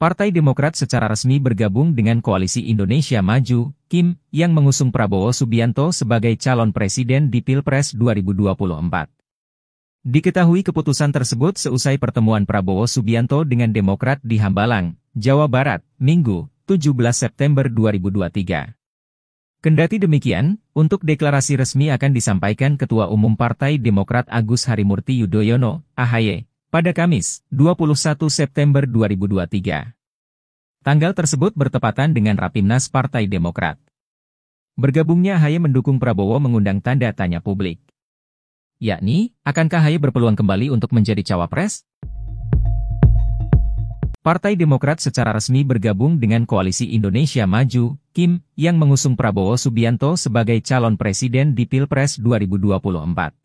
Partai Demokrat secara resmi bergabung dengan Koalisi Indonesia Maju, Kim, yang mengusung Prabowo Subianto sebagai calon presiden di Pilpres 2024. Diketahui keputusan tersebut seusai pertemuan Prabowo Subianto dengan Demokrat di Hambalang, Jawa Barat, Minggu, 17 September 2023. Kendati demikian, untuk deklarasi resmi akan disampaikan Ketua Umum Partai Demokrat Agus Harimurti Yudhoyono, AHY, pada Kamis, 21 September 2023. Tanggal tersebut bertepatan dengan Rapimnas Partai Demokrat. Bergabungnya Haye mendukung Prabowo mengundang tanda tanya publik. Yakni, akankah Haye berpeluang kembali untuk menjadi cawapres? Partai Demokrat secara resmi bergabung dengan Koalisi Indonesia Maju, Kim, yang mengusung Prabowo Subianto sebagai calon presiden di Pilpres 2024.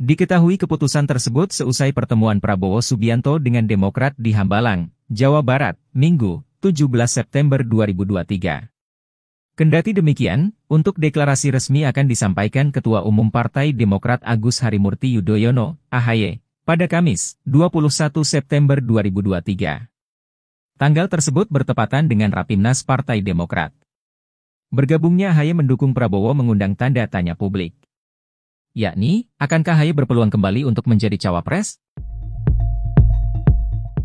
Diketahui keputusan tersebut seusai pertemuan Prabowo Subianto dengan Demokrat di Hambalang, Jawa Barat, Minggu, 17 September 2023. Kendati demikian, untuk deklarasi resmi akan disampaikan Ketua Umum Partai Demokrat Agus Harimurti Yudhoyono, AHY, pada Kamis, 21 September 2023. Tanggal tersebut bertepatan dengan Rapimnas Partai Demokrat. Bergabungnya AHY mendukung Prabowo mengundang tanda tanya publik. Yakni, akankah Haye berpeluang kembali untuk menjadi cawapres?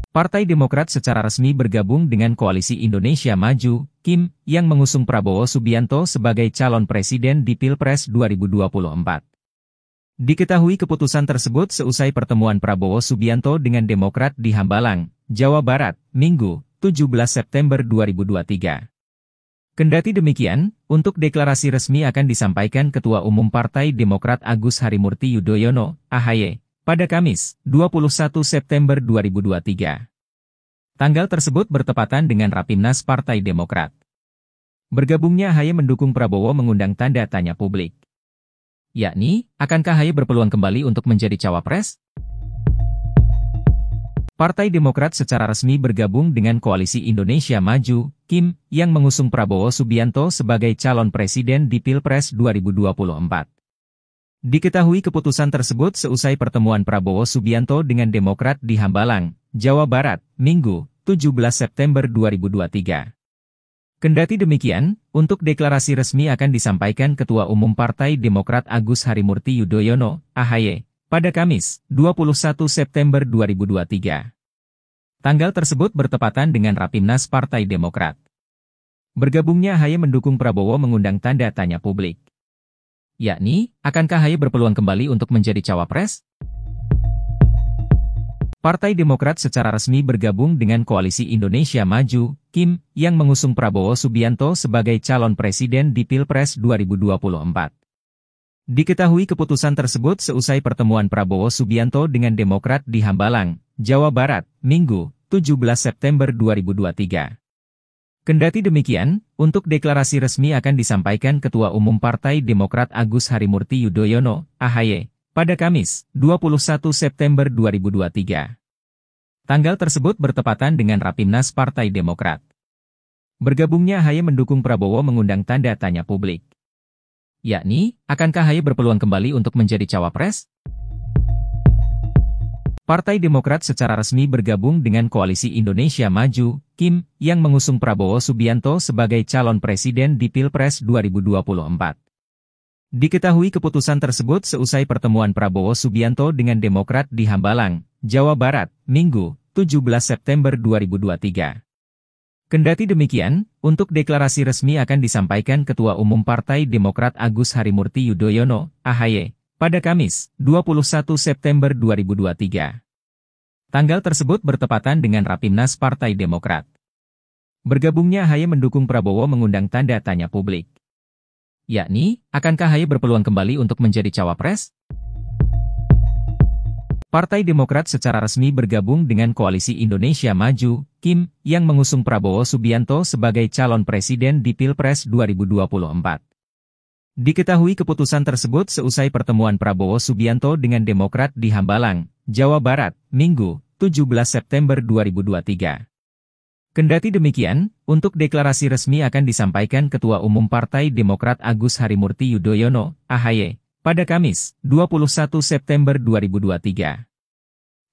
Partai Demokrat secara resmi bergabung dengan Koalisi Indonesia Maju, Kim, yang mengusung Prabowo Subianto sebagai calon presiden di Pilpres 2024. Diketahui keputusan tersebut seusai pertemuan Prabowo Subianto dengan Demokrat di Hambalang, Jawa Barat, Minggu, 17 September 2023. Kendati demikian, untuk deklarasi resmi akan disampaikan Ketua Umum Partai Demokrat Agus Harimurti Yudhoyono, AHY, pada Kamis, 21 September 2023. Tanggal tersebut bertepatan dengan Rapimnas Partai Demokrat. Bergabungnya AHY mendukung Prabowo mengundang tanda tanya publik. Yakni, akankah AHY berpeluang kembali untuk menjadi cawapres? Partai Demokrat secara resmi bergabung dengan Koalisi Indonesia Maju, Kim, yang mengusung Prabowo Subianto sebagai calon presiden di Pilpres 2024. Diketahui keputusan tersebut seusai pertemuan Prabowo Subianto dengan Demokrat di Hambalang, Jawa Barat, Minggu, 17 September 2023. Kendati demikian, untuk deklarasi resmi akan disampaikan Ketua Umum Partai Demokrat Agus Harimurti Yudhoyono, AHY, pada Kamis, 21 September 2023. Tanggal tersebut bertepatan dengan Rapimnas Partai Demokrat. Bergabungnya Haye mendukung Prabowo mengundang tanda tanya publik. Yakni, akankah Haye berpeluang kembali untuk menjadi cawapres? Partai Demokrat secara resmi bergabung dengan Koalisi Indonesia Maju, Kim, yang mengusung Prabowo Subianto sebagai calon presiden di Pilpres 2024. Diketahui keputusan tersebut seusai pertemuan Prabowo Subianto dengan Demokrat di Hambalang, Jawa Barat, Minggu, 17 September 2023. Kendati demikian, untuk deklarasi resmi akan disampaikan Ketua Umum Partai Demokrat Agus Harimurti Yudhoyono, AHY, pada Kamis, 21 September 2023. Tanggal tersebut bertepatan dengan Rapimnas Partai Demokrat. Bergabungnya AHY mendukung Prabowo mengundang tanda tanya publik yakni, akankah Haye berpeluang kembali untuk menjadi cawapres? Partai Demokrat secara resmi bergabung dengan Koalisi Indonesia Maju, Kim, yang mengusung Prabowo Subianto sebagai calon presiden di Pilpres 2024. Diketahui keputusan tersebut seusai pertemuan Prabowo Subianto dengan Demokrat di Hambalang, Jawa Barat, Minggu, 17 September 2023. Kendati demikian, untuk deklarasi resmi akan disampaikan Ketua Umum Partai Demokrat Agus Harimurti Yudhoyono, AHY, pada Kamis, 21 September 2023. Tanggal tersebut bertepatan dengan Rapimnas Partai Demokrat. Bergabungnya AHY mendukung Prabowo mengundang tanda tanya publik. Yakni, akankah AHY berpeluang kembali untuk menjadi cawapres? Partai Demokrat secara resmi bergabung dengan Koalisi Indonesia Maju, Kim, yang mengusung Prabowo Subianto sebagai calon presiden di Pilpres 2024. Diketahui keputusan tersebut seusai pertemuan Prabowo Subianto dengan Demokrat di Hambalang, Jawa Barat, Minggu, 17 September 2023. Kendati demikian, untuk deklarasi resmi akan disampaikan Ketua Umum Partai Demokrat Agus Harimurti Yudhoyono, AHY, pada Kamis, 21 September 2023.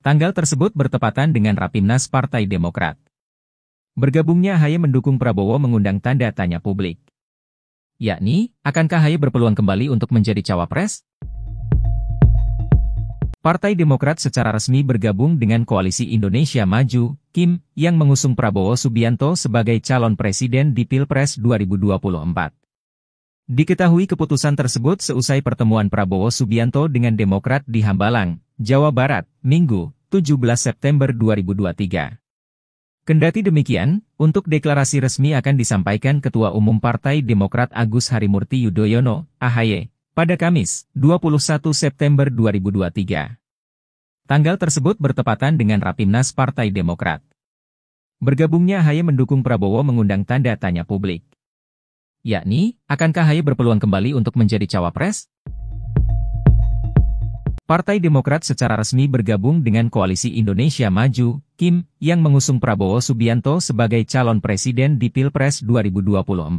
Tanggal tersebut bertepatan dengan Rapimnas Partai Demokrat. Bergabungnya Haye mendukung Prabowo mengundang tanda tanya publik. Yakni, akankah Haye berpeluang kembali untuk menjadi cawapres? Partai Demokrat secara resmi bergabung dengan Koalisi Indonesia Maju, Kim, yang mengusung Prabowo Subianto sebagai calon presiden di Pilpres 2024. Diketahui keputusan tersebut seusai pertemuan Prabowo Subianto dengan Demokrat di Hambalang, Jawa Barat, Minggu, 17 September 2023. Kendati demikian, untuk deklarasi resmi akan disampaikan Ketua Umum Partai Demokrat Agus Harimurti Yudhoyono, AHY, pada Kamis, 21 September 2023. Tanggal tersebut bertepatan dengan Rapimnas Partai Demokrat. Bergabungnya AHY mendukung Prabowo mengundang tanda tanya publik yakni, akankah Haye berpeluang kembali untuk menjadi cawapres? Partai Demokrat secara resmi bergabung dengan Koalisi Indonesia Maju, Kim, yang mengusung Prabowo Subianto sebagai calon presiden di Pilpres 2024.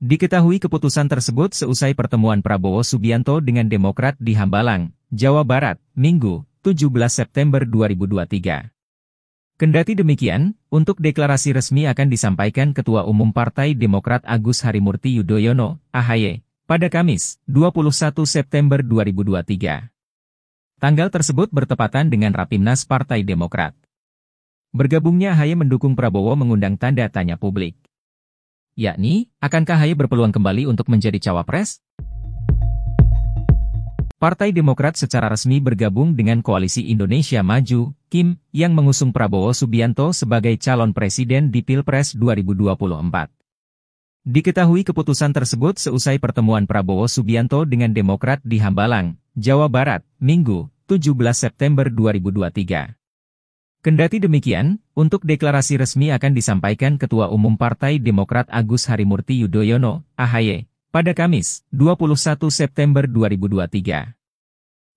Diketahui keputusan tersebut seusai pertemuan Prabowo Subianto dengan Demokrat di Hambalang, Jawa Barat, Minggu, 17 September 2023. Kendati demikian, untuk deklarasi resmi akan disampaikan Ketua Umum Partai Demokrat Agus Harimurti Yudhoyono, AHY, pada Kamis, 21 September 2023. Tanggal tersebut bertepatan dengan Rapimnas Partai Demokrat. Bergabungnya AHY mendukung Prabowo mengundang tanda tanya publik. Yakni, akankah AHY berpeluang kembali untuk menjadi cawapres? Partai Demokrat secara resmi bergabung dengan Koalisi Indonesia Maju, Kim, yang mengusung Prabowo Subianto sebagai calon presiden di Pilpres 2024. Diketahui keputusan tersebut seusai pertemuan Prabowo Subianto dengan Demokrat di Hambalang, Jawa Barat, Minggu, 17 September 2023. Kendati demikian, untuk deklarasi resmi akan disampaikan Ketua Umum Partai Demokrat Agus Harimurti Yudhoyono, AHY, pada Kamis, 21 September 2023.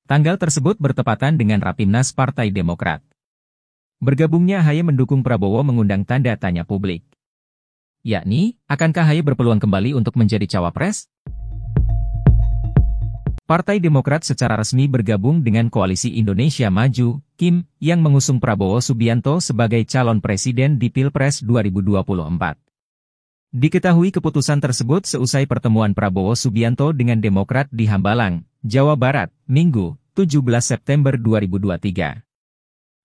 Tanggal tersebut bertepatan dengan Rapimnas Partai Demokrat. Bergabungnya Haye mendukung Prabowo mengundang tanda tanya publik. Yakni, akankah Haye berpeluang kembali untuk menjadi cawapres? Partai Demokrat secara resmi bergabung dengan Koalisi Indonesia Maju, Kim, yang mengusung Prabowo Subianto sebagai calon presiden di Pilpres 2024. Diketahui keputusan tersebut seusai pertemuan Prabowo Subianto dengan Demokrat di Hambalang, Jawa Barat, Minggu, 17 September 2023.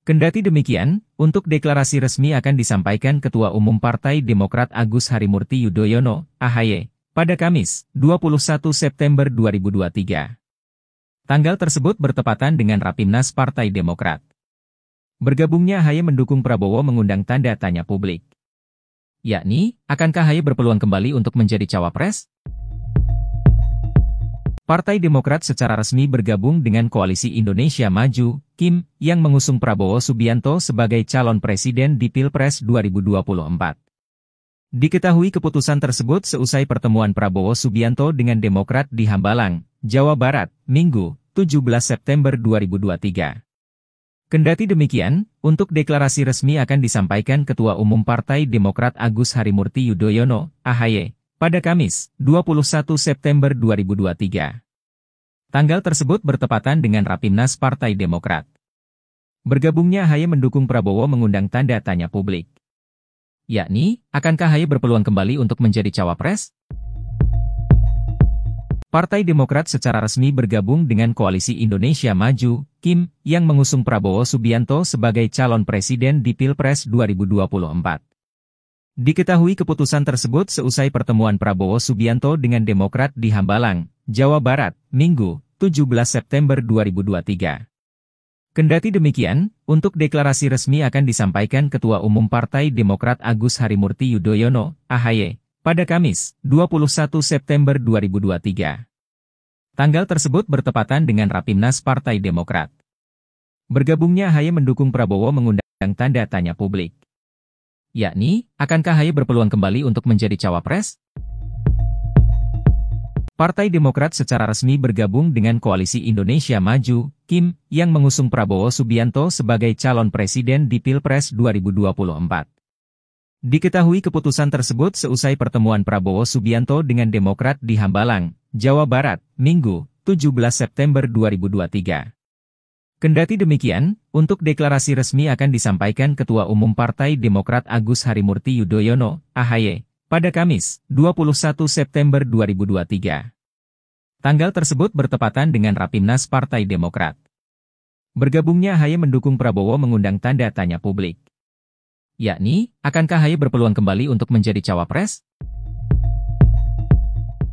Kendati demikian, untuk deklarasi resmi akan disampaikan Ketua Umum Partai Demokrat Agus Harimurti Yudhoyono, AHY, pada Kamis, 21 September 2023. Tanggal tersebut bertepatan dengan Rapimnas Partai Demokrat. Bergabungnya AHY mendukung Prabowo mengundang tanda tanya publik. Yakni, akankah Haye berpeluang kembali untuk menjadi cawapres? Partai Demokrat secara resmi bergabung dengan Koalisi Indonesia Maju, Kim, yang mengusung Prabowo Subianto sebagai calon presiden di Pilpres 2024. Diketahui keputusan tersebut seusai pertemuan Prabowo Subianto dengan Demokrat di Hambalang, Jawa Barat, Minggu, 17 September 2023. Kendati demikian, untuk deklarasi resmi akan disampaikan Ketua Umum Partai Demokrat Agus Harimurti Yudhoyono, AHY, pada Kamis, 21 September 2023. Tanggal tersebut bertepatan dengan Rapimnas Partai Demokrat. Bergabungnya AHY mendukung Prabowo mengundang tanda tanya publik. Yakni, akankah AHY berpeluang kembali untuk menjadi cawapres? Partai Demokrat secara resmi bergabung dengan Koalisi Indonesia Maju, Kim, yang mengusung Prabowo Subianto sebagai calon presiden di Pilpres 2024. Diketahui keputusan tersebut seusai pertemuan Prabowo Subianto dengan Demokrat di Hambalang, Jawa Barat, Minggu, 17 September 2023. Kendati demikian, untuk deklarasi resmi akan disampaikan Ketua Umum Partai Demokrat Agus Harimurti Yudhoyono, AHY, pada Kamis, 21 September 2023. Tanggal tersebut bertepatan dengan Rapimnas Partai Demokrat. Bergabungnya Haye mendukung Prabowo mengundang tanda tanya publik. Yakni, akankah Haye berpeluang kembali untuk menjadi cawapres? Partai Demokrat secara resmi bergabung dengan Koalisi Indonesia Maju, Kim, yang mengusung Prabowo Subianto sebagai calon presiden di Pilpres 2024. Diketahui keputusan tersebut seusai pertemuan Prabowo Subianto dengan Demokrat di Hambalang, Jawa Barat, Minggu, 17 September 2023. Kendati demikian, untuk deklarasi resmi akan disampaikan Ketua Umum Partai Demokrat Agus Harimurti Yudhoyono, AHY, pada Kamis, 21 September 2023. Tanggal tersebut bertepatan dengan Rapimnas Partai Demokrat. Bergabungnya AHY mendukung Prabowo mengundang tanda tanya publik yakni, akankah Haye berpeluang kembali untuk menjadi cawapres?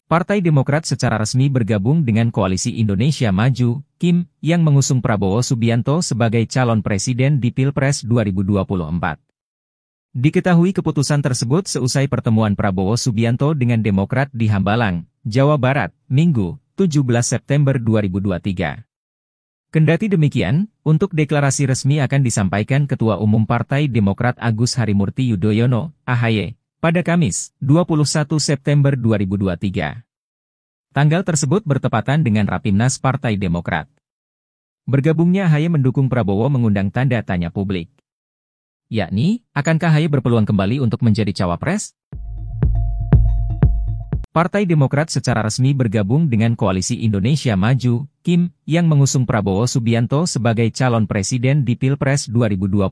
Partai Demokrat secara resmi bergabung dengan Koalisi Indonesia Maju, Kim, yang mengusung Prabowo Subianto sebagai calon presiden di Pilpres 2024. Diketahui keputusan tersebut seusai pertemuan Prabowo Subianto dengan Demokrat di Hambalang, Jawa Barat, Minggu, 17 September 2023. Kendati demikian, untuk deklarasi resmi akan disampaikan Ketua Umum Partai Demokrat Agus Harimurti Yudhoyono, AHY, pada Kamis, 21 September 2023. Tanggal tersebut bertepatan dengan Rapimnas Partai Demokrat. Bergabungnya AHY mendukung Prabowo mengundang tanda tanya publik. Yakni, akankah AHY berpeluang kembali untuk menjadi cawapres? Partai Demokrat secara resmi bergabung dengan Koalisi Indonesia Maju, Kim, yang mengusung Prabowo Subianto sebagai calon presiden di Pilpres 2024.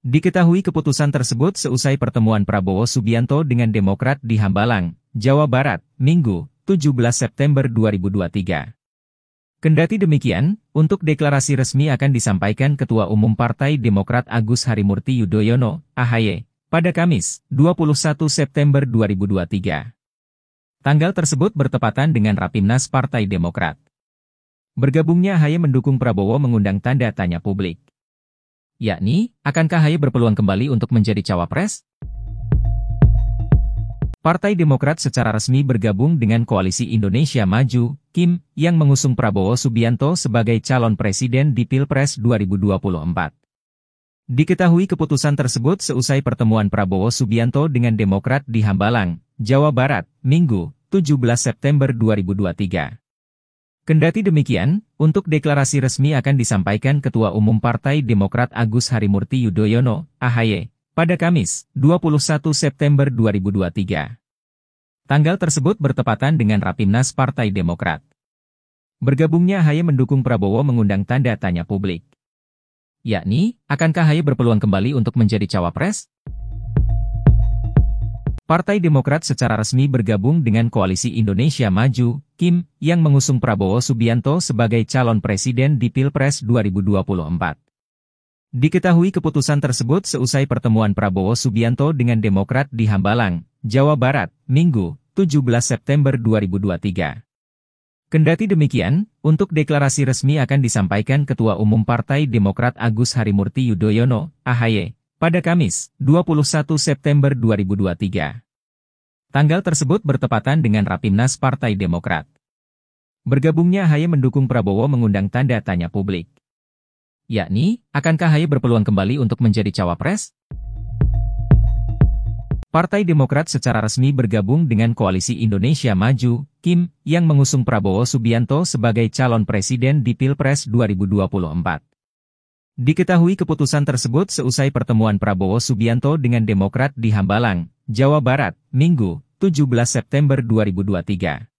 Diketahui keputusan tersebut seusai pertemuan Prabowo Subianto dengan Demokrat di Hambalang, Jawa Barat, Minggu, 17 September 2023. Kendati demikian, untuk deklarasi resmi akan disampaikan Ketua Umum Partai Demokrat Agus Harimurti Yudhoyono, AHY, pada Kamis, 21 September 2023. Tanggal tersebut bertepatan dengan Rapimnas Partai Demokrat. Bergabungnya Haye mendukung Prabowo mengundang tanda tanya publik. Yakni, akankah Haye berpeluang kembali untuk menjadi cawapres? Partai Demokrat secara resmi bergabung dengan Koalisi Indonesia Maju, Kim, yang mengusung Prabowo Subianto sebagai calon presiden di Pilpres 2024. Diketahui keputusan tersebut seusai pertemuan Prabowo Subianto dengan Demokrat di Hambalang, Jawa Barat, Minggu, 17 September 2023. Kendati demikian, untuk deklarasi resmi akan disampaikan Ketua Umum Partai Demokrat Agus Harimurti Yudhoyono, AHY, pada Kamis, 21 September 2023. Tanggal tersebut bertepatan dengan Rapimnas Partai Demokrat. Bergabungnya AHY mendukung Prabowo mengundang tanda tanya publik. Yakni, akankah Haye berpeluang kembali untuk menjadi cawapres? Partai Demokrat secara resmi bergabung dengan Koalisi Indonesia Maju, Kim, yang mengusung Prabowo Subianto sebagai calon presiden di Pilpres 2024. Diketahui keputusan tersebut seusai pertemuan Prabowo Subianto dengan Demokrat di Hambalang, Jawa Barat, Minggu, 17 September 2023. Kendati demikian, untuk deklarasi resmi akan disampaikan Ketua Umum Partai Demokrat Agus Harimurti Yudhoyono, AHY, pada Kamis, 21 September 2023. Tanggal tersebut bertepatan dengan Rapimnas Partai Demokrat. Bergabungnya AHY mendukung Prabowo mengundang tanda tanya publik. Yakni, akankah AHY berpeluang kembali untuk menjadi cawapres? Partai Demokrat secara resmi bergabung dengan Koalisi Indonesia Maju, Kim, yang mengusung Prabowo Subianto sebagai calon presiden di Pilpres 2024. Diketahui keputusan tersebut seusai pertemuan Prabowo Subianto dengan Demokrat di Hambalang, Jawa Barat, Minggu, 17 September 2023.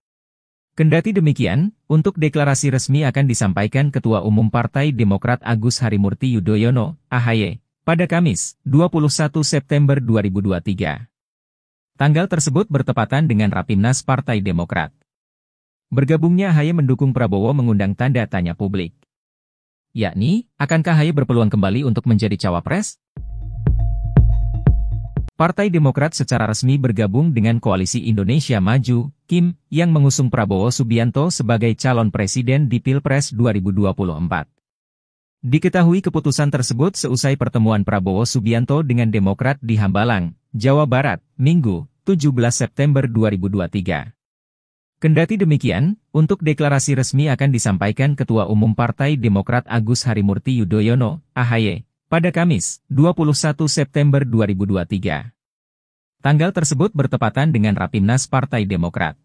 Kendati demikian, untuk deklarasi resmi akan disampaikan Ketua Umum Partai Demokrat Agus Harimurti Yudhoyono, AHY, pada Kamis, 21 September 2023. Tanggal tersebut bertepatan dengan Rapimnas Partai Demokrat. Bergabungnya Haye mendukung Prabowo mengundang tanda tanya publik. Yakni, akankah Haye berpeluang kembali untuk menjadi cawapres? Partai Demokrat secara resmi bergabung dengan Koalisi Indonesia Maju, Kim, yang mengusung Prabowo Subianto sebagai calon presiden di Pilpres 2024. Diketahui keputusan tersebut seusai pertemuan Prabowo Subianto dengan Demokrat di Hambalang, Jawa Barat, Minggu, 17 September 2023. Kendati demikian, untuk deklarasi resmi akan disampaikan Ketua Umum Partai Demokrat Agus Harimurti Yudhoyono, AHY, pada Kamis, 21 September 2023. Tanggal tersebut bertepatan dengan Rapimnas Partai Demokrat.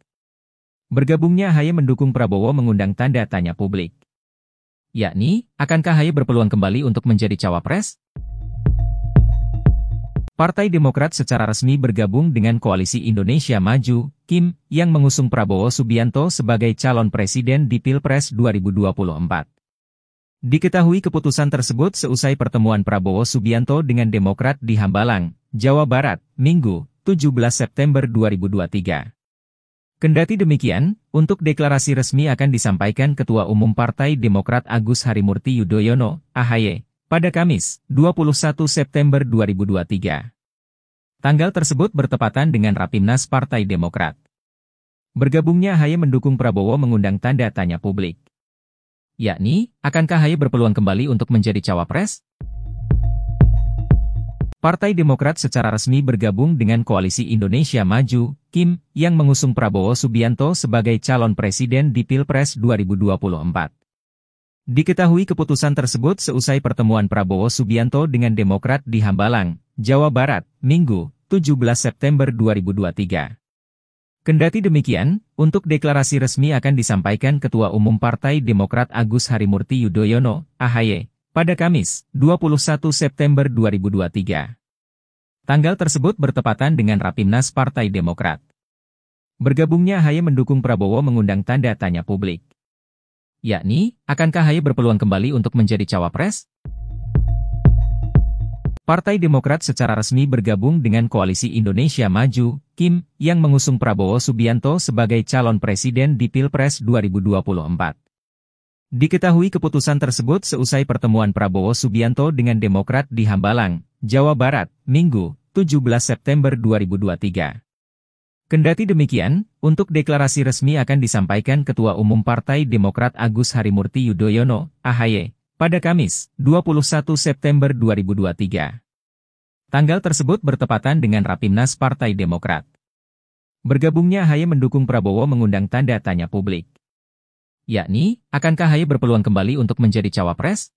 Bergabungnya AHY mendukung Prabowo mengundang tanda tanya publik yakni, akankah Haye berpeluang kembali untuk menjadi cawapres? Partai Demokrat secara resmi bergabung dengan Koalisi Indonesia Maju, Kim, yang mengusung Prabowo Subianto sebagai calon presiden di Pilpres 2024. Diketahui keputusan tersebut seusai pertemuan Prabowo Subianto dengan Demokrat di Hambalang, Jawa Barat, Minggu, 17 September 2023. Kendati demikian, untuk deklarasi resmi akan disampaikan Ketua Umum Partai Demokrat Agus Harimurti Yudhoyono, AHY, pada Kamis, 21 September 2023. Tanggal tersebut bertepatan dengan Rapimnas Partai Demokrat. Bergabungnya AHY mendukung Prabowo mengundang tanda tanya publik. Yakni, akankah AHY berpeluang kembali untuk menjadi cawapres? Partai Demokrat secara resmi bergabung dengan Koalisi Indonesia Maju, Kim, yang mengusung Prabowo Subianto sebagai calon presiden di Pilpres 2024. Diketahui keputusan tersebut seusai pertemuan Prabowo Subianto dengan Demokrat di Hambalang, Jawa Barat, Minggu, 17 September 2023. Kendati demikian, untuk deklarasi resmi akan disampaikan Ketua Umum Partai Demokrat Agus Harimurti Yudhoyono, AHY, pada Kamis, 21 September 2023. Tanggal tersebut bertepatan dengan Rapimnas Partai Demokrat. Bergabungnya Haye mendukung Prabowo mengundang tanda tanya publik. Yakni, akankah Haye berpeluang kembali untuk menjadi cawapres? Partai Demokrat secara resmi bergabung dengan Koalisi Indonesia Maju, Kim, yang mengusung Prabowo Subianto sebagai calon presiden di Pilpres 2024. Diketahui keputusan tersebut seusai pertemuan Prabowo Subianto dengan Demokrat di Hambalang, Jawa Barat, Minggu, 17 September 2023. Kendati demikian, untuk deklarasi resmi akan disampaikan Ketua Umum Partai Demokrat Agus Harimurti Yudhoyono, AHY, pada Kamis, 21 September 2023. Tanggal tersebut bertepatan dengan Rapimnas Partai Demokrat. Bergabungnya AHY mendukung Prabowo mengundang tanda tanya publik yakni, akankah Haye berpeluang kembali untuk menjadi cawapres?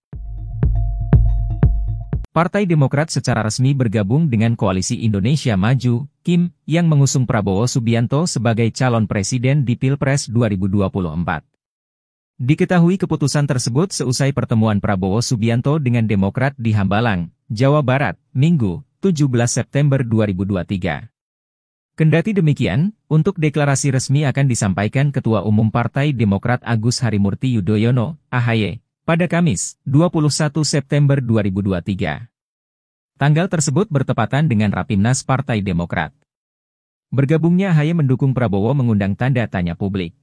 Partai Demokrat secara resmi bergabung dengan Koalisi Indonesia Maju, Kim, yang mengusung Prabowo Subianto sebagai calon presiden di Pilpres 2024. Diketahui keputusan tersebut seusai pertemuan Prabowo Subianto dengan Demokrat di Hambalang, Jawa Barat, Minggu, 17 September 2023. Kendati demikian, untuk deklarasi resmi akan disampaikan Ketua Umum Partai Demokrat Agus Harimurti Yudhoyono, AHY, pada Kamis, 21 September 2023. Tanggal tersebut bertepatan dengan Rapimnas Partai Demokrat. Bergabungnya AHY mendukung Prabowo mengundang tanda tanya publik.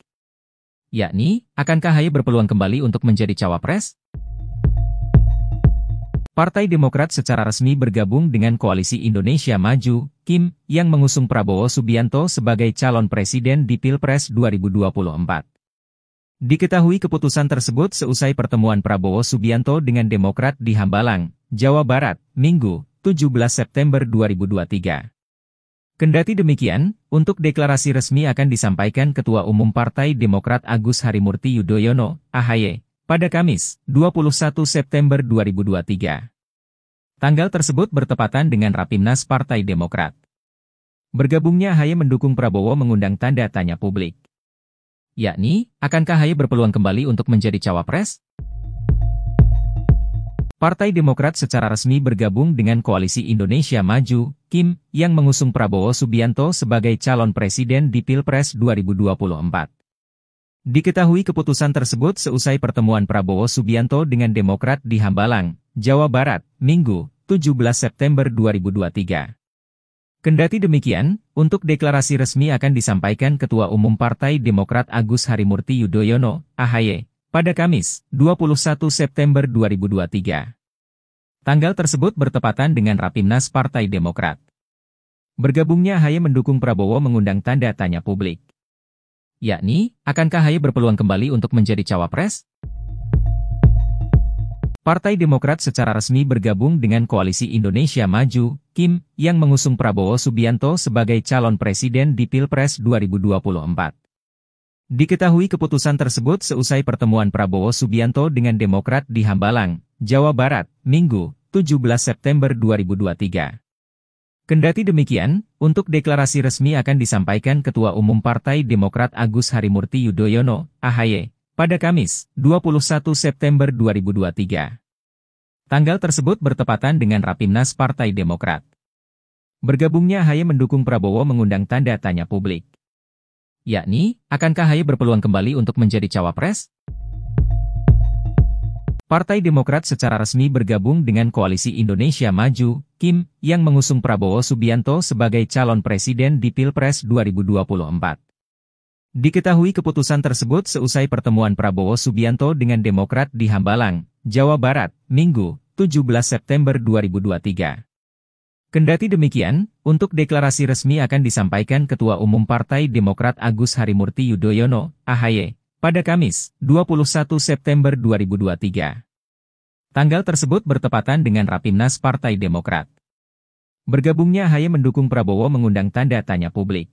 Yakni, akankah AHY berpeluang kembali untuk menjadi cawapres? Partai Demokrat secara resmi bergabung dengan Koalisi Indonesia Maju, Kim, yang mengusung Prabowo Subianto sebagai calon presiden di Pilpres 2024. Diketahui keputusan tersebut seusai pertemuan Prabowo Subianto dengan Demokrat di Hambalang, Jawa Barat, Minggu, 17 September 2023. Kendati demikian, untuk deklarasi resmi akan disampaikan Ketua Umum Partai Demokrat Agus Harimurti Yudhoyono, AHY, pada Kamis, 21 September 2023. Tanggal tersebut bertepatan dengan Rapimnas Partai Demokrat. Bergabungnya Haye mendukung Prabowo mengundang tanda tanya publik. Yakni, akankah Haye berpeluang kembali untuk menjadi cawapres? Partai Demokrat secara resmi bergabung dengan Koalisi Indonesia Maju, Kim, yang mengusung Prabowo Subianto sebagai calon presiden di Pilpres 2024. Diketahui keputusan tersebut seusai pertemuan Prabowo Subianto dengan Demokrat di Hambalang, Jawa Barat, Minggu, 17 September 2023. Kendati demikian, untuk deklarasi resmi akan disampaikan Ketua Umum Partai Demokrat Agus Harimurti Yudhoyono, AHY, pada Kamis, 21 September 2023. Tanggal tersebut bertepatan dengan Rapimnas Partai Demokrat. Bergabungnya AHY mendukung Prabowo mengundang tanda tanya publik. Yakni, akankah Haye berpeluang kembali untuk menjadi cawapres? Partai Demokrat secara resmi bergabung dengan Koalisi Indonesia Maju, Kim, yang mengusung Prabowo Subianto sebagai calon presiden di Pilpres 2024. Diketahui keputusan tersebut seusai pertemuan Prabowo Subianto dengan Demokrat di Hambalang, Jawa Barat, Minggu, 17 September 2023. Kendati demikian, untuk deklarasi resmi akan disampaikan Ketua Umum Partai Demokrat Agus Harimurti Yudhoyono, AHY, pada Kamis, 21 September 2023. Tanggal tersebut bertepatan dengan Rapimnas Partai Demokrat. Bergabungnya AHY mendukung Prabowo mengundang tanda tanya publik. Yakni, akankah AHY berpeluang kembali untuk menjadi cawapres? Partai Demokrat secara resmi bergabung dengan Koalisi Indonesia Maju, Kim, yang mengusung Prabowo Subianto sebagai calon presiden di Pilpres 2024. Diketahui keputusan tersebut seusai pertemuan Prabowo Subianto dengan Demokrat di Hambalang, Jawa Barat, Minggu, 17 September 2023. Kendati demikian, untuk deklarasi resmi akan disampaikan Ketua Umum Partai Demokrat Agus Harimurti Yudhoyono, AHY, pada Kamis, 21 September 2023. Tanggal tersebut bertepatan dengan Rapimnas Partai Demokrat. Bergabungnya Haye mendukung Prabowo mengundang tanda tanya publik.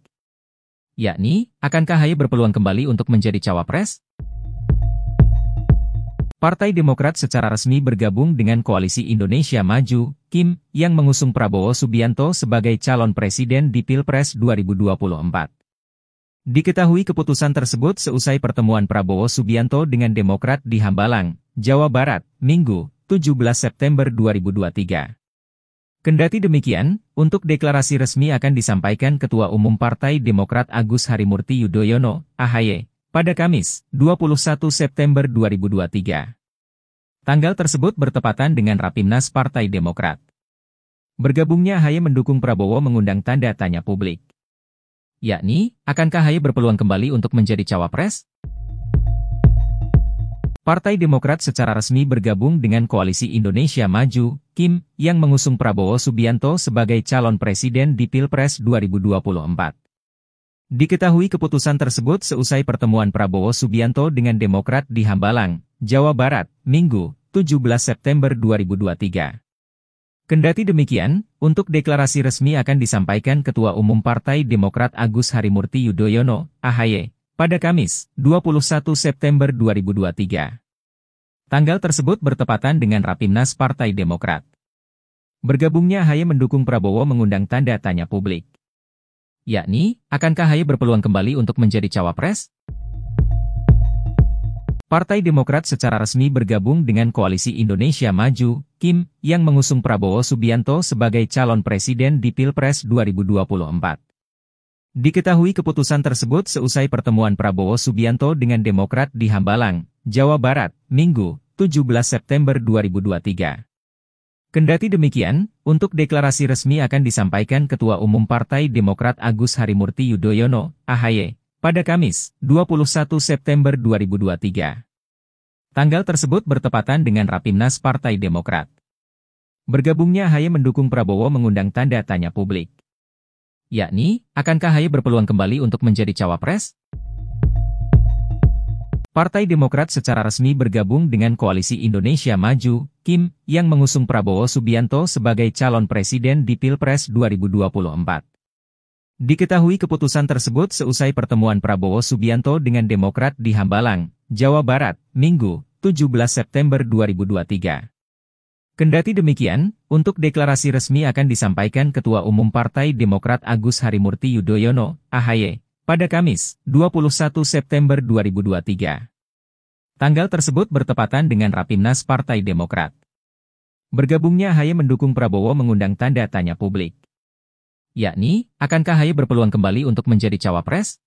Yakni, akankah Haye berpeluang kembali untuk menjadi cawapres? Partai Demokrat secara resmi bergabung dengan Koalisi Indonesia Maju, Kim, yang mengusung Prabowo Subianto sebagai calon presiden di Pilpres 2024. Diketahui keputusan tersebut seusai pertemuan Prabowo Subianto dengan Demokrat di Hambalang, Jawa Barat, Minggu, 17 September 2023. Kendati demikian, untuk deklarasi resmi akan disampaikan Ketua Umum Partai Demokrat Agus Harimurti Yudhoyono, AHY, pada Kamis, 21 September 2023. Tanggal tersebut bertepatan dengan Rapimnas Partai Demokrat. Bergabungnya AHY mendukung Prabowo mengundang tanda tanya publik yakni, akankah Haye berpeluang kembali untuk menjadi cawapres? Partai Demokrat secara resmi bergabung dengan Koalisi Indonesia Maju, Kim, yang mengusung Prabowo Subianto sebagai calon presiden di Pilpres 2024. Diketahui keputusan tersebut seusai pertemuan Prabowo Subianto dengan Demokrat di Hambalang, Jawa Barat, Minggu, 17 September 2023. Kendati demikian, untuk deklarasi resmi akan disampaikan Ketua Umum Partai Demokrat Agus Harimurti Yudhoyono, AHY, pada Kamis, 21 September 2023. Tanggal tersebut bertepatan dengan Rapimnas Partai Demokrat. Bergabungnya AHY mendukung Prabowo mengundang tanda tanya publik. Yakni, akankah AHY berpeluang kembali untuk menjadi cawapres? Partai Demokrat secara resmi bergabung dengan Koalisi Indonesia Maju, Kim, yang mengusung Prabowo Subianto sebagai calon presiden di Pilpres 2024. Diketahui keputusan tersebut seusai pertemuan Prabowo Subianto dengan Demokrat di Hambalang, Jawa Barat, Minggu, 17 September 2023. Kendati demikian, untuk deklarasi resmi akan disampaikan Ketua Umum Partai Demokrat Agus Harimurti Yudhoyono, AHY, pada Kamis, 21 September 2023. Tanggal tersebut bertepatan dengan Rapimnas Partai Demokrat. Bergabungnya Haye mendukung Prabowo mengundang tanda tanya publik. Yakni, akankah Haye berpeluang kembali untuk menjadi cawapres? Partai Demokrat secara resmi bergabung dengan Koalisi Indonesia Maju, Kim, yang mengusung Prabowo Subianto sebagai calon presiden di Pilpres 2024. Diketahui keputusan tersebut seusai pertemuan Prabowo Subianto dengan Demokrat di Hambalang, Jawa Barat, Minggu, 17 September 2023. Kendati demikian, untuk deklarasi resmi akan disampaikan Ketua Umum Partai Demokrat Agus Harimurti Yudhoyono, AHY, pada Kamis, 21 September 2023. Tanggal tersebut bertepatan dengan Rapimnas Partai Demokrat. Bergabungnya AHY mendukung Prabowo mengundang tanda tanya publik. Yakni, akankah Haye berpeluang kembali untuk menjadi cawapres?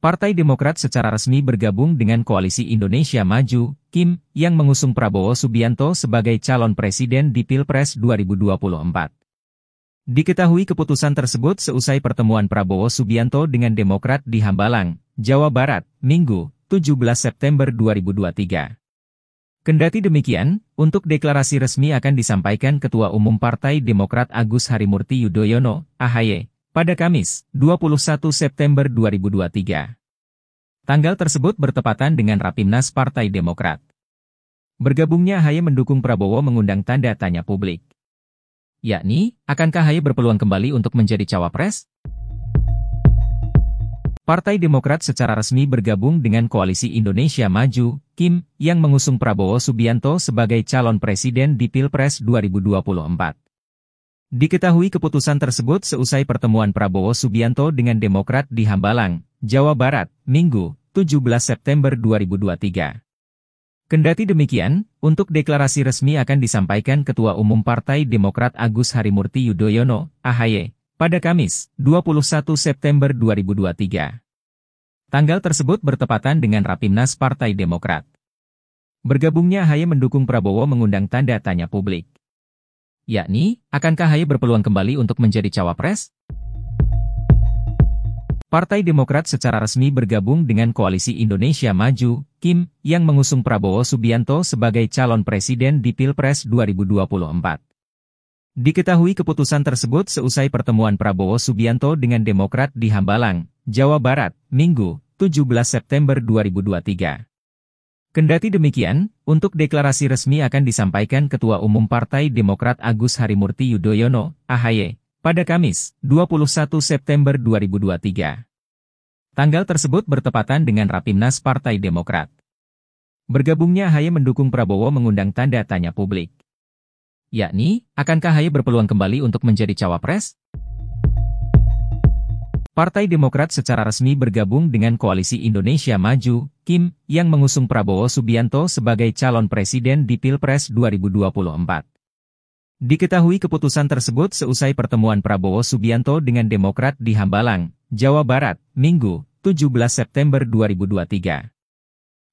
Partai Demokrat secara resmi bergabung dengan Koalisi Indonesia Maju, Kim, yang mengusung Prabowo Subianto sebagai calon presiden di Pilpres 2024. Diketahui keputusan tersebut seusai pertemuan Prabowo Subianto dengan Demokrat di Hambalang, Jawa Barat, Minggu, 17 September 2023. Kendati demikian, untuk deklarasi resmi akan disampaikan Ketua Umum Partai Demokrat Agus Harimurti Yudhoyono, AHY, pada Kamis, 21 September 2023. Tanggal tersebut bertepatan dengan Rapimnas Partai Demokrat. Bergabungnya AHY mendukung Prabowo mengundang tanda tanya publik. Yakni, akankah AHY berpeluang kembali untuk menjadi cawapres? Partai Demokrat secara resmi bergabung dengan Koalisi Indonesia Maju, Kim, yang mengusung Prabowo Subianto sebagai calon presiden di Pilpres 2024. Diketahui keputusan tersebut seusai pertemuan Prabowo Subianto dengan Demokrat di Hambalang, Jawa Barat, Minggu, 17 September 2023. Kendati demikian, untuk deklarasi resmi akan disampaikan Ketua Umum Partai Demokrat Agus Harimurti Yudhoyono, AHY, pada Kamis, 21 September 2023. Tanggal tersebut bertepatan dengan Rapimnas Partai Demokrat. Bergabungnya Haye mendukung Prabowo mengundang tanda tanya publik. Yakni, akankah Haye berpeluang kembali untuk menjadi cawapres? Partai Demokrat secara resmi bergabung dengan Koalisi Indonesia Maju, Kim, yang mengusung Prabowo Subianto sebagai calon presiden di Pilpres 2024. Diketahui keputusan tersebut seusai pertemuan Prabowo Subianto dengan Demokrat di Hambalang, Jawa Barat, Minggu, 17 September 2023. Kendati demikian, untuk deklarasi resmi akan disampaikan Ketua Umum Partai Demokrat Agus Harimurti Yudhoyono, AHY, pada Kamis, 21 September 2023. Tanggal tersebut bertepatan dengan Rapimnas Partai Demokrat. Bergabungnya AHY mendukung Prabowo mengundang tanda tanya publik. Yakni, akankah Haye berpeluang kembali untuk menjadi cawapres? Partai Demokrat secara resmi bergabung dengan Koalisi Indonesia Maju, Kim, yang mengusung Prabowo Subianto sebagai calon presiden di Pilpres 2024. Diketahui keputusan tersebut seusai pertemuan Prabowo Subianto dengan Demokrat di Hambalang, Jawa Barat, Minggu, 17 September 2023.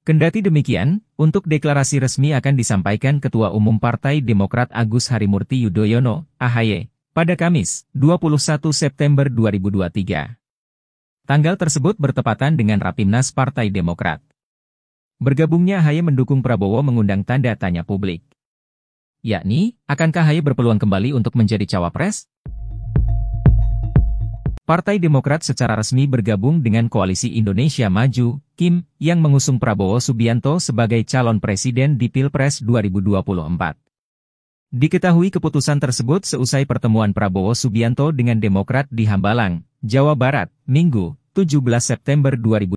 Kendati demikian, untuk deklarasi resmi akan disampaikan Ketua Umum Partai Demokrat Agus Harimurti Yudhoyono, AHY, pada Kamis, 21 September 2023. Tanggal tersebut bertepatan dengan Rapimnas Partai Demokrat. Bergabungnya AHY mendukung Prabowo mengundang tanda tanya publik. Yakni, akankah AHY berpeluang kembali untuk menjadi cawapres? Partai Demokrat secara resmi bergabung dengan Koalisi Indonesia Maju, Kim, yang mengusung Prabowo Subianto sebagai calon presiden di Pilpres 2024. Diketahui keputusan tersebut seusai pertemuan Prabowo Subianto dengan Demokrat di Hambalang, Jawa Barat, Minggu, 17 September 2020.